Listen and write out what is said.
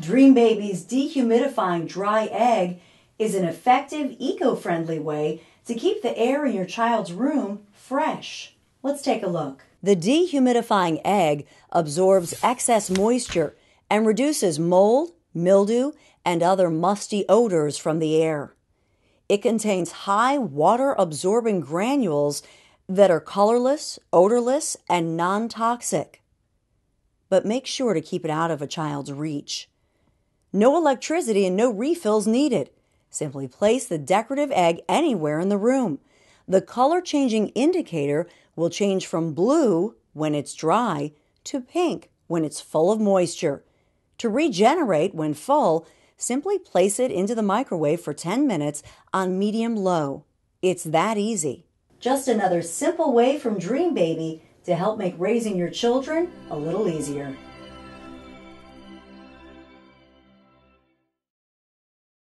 Dream Baby's dehumidifying dry egg is an effective, eco friendly way to keep the air in your child's room fresh. Let's take a look. The dehumidifying egg absorbs excess moisture and reduces mold, mildew, and other musty odors from the air. It contains high water absorbing granules that are colorless, odorless, and non toxic. But make sure to keep it out of a child's reach. No electricity and no refills needed. Simply place the decorative egg anywhere in the room. The color changing indicator will change from blue when it's dry to pink when it's full of moisture. To regenerate when full, simply place it into the microwave for 10 minutes on medium low. It's that easy. Just another simple way from Dream Baby to help make raising your children a little easier.